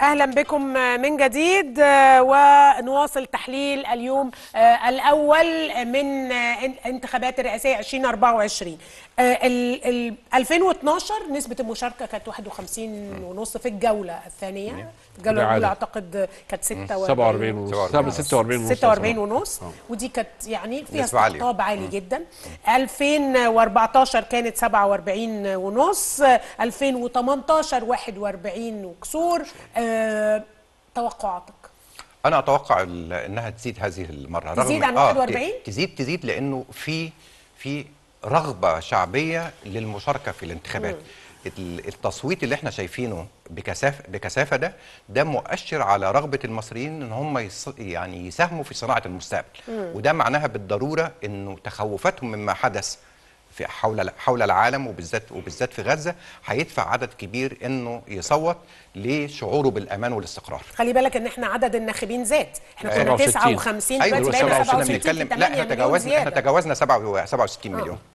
اهلا بكم من جديد ونواصل تحليل اليوم آه، الاول من آه، انتخابات الرئاسيه 2024 2012 آه، نسبه المشاركه كانت 51 ونص في الجوله الثانيه الجوله الاولى اعتقد كانت 47 ونص 46 ونص 46 ونص ودي كانت يعني فيها استقطاب عالي جدا 2014 كانت 47 ونص 2018 41 وكسور آه، توقعاتك انا اتوقع انها تزيد هذه المره رغم تزيد عن 41 آه تزيد تزيد لانه في في رغبه شعبيه للمشاركه في الانتخابات مم. التصويت اللي احنا شايفينه بكثافه بكثافه ده ده مؤشر على رغبه المصريين ان هم يص... يعني يساهموا في صناعه المستقبل مم. وده معناها بالضروره انه تخوفاتهم مما حدث في حول حول العالم وبالذات وبالذات في غزه هيدفع عدد كبير انه يصوت لشعوره بالامان والاستقرار خلي بالك ان احنا عدد الناخبين زاد احنا كنا 59 أيوة، دلوقتي أيوة، بقينا 67 لا احنا تجاوزنا احنا تجاوزنا 67 مليون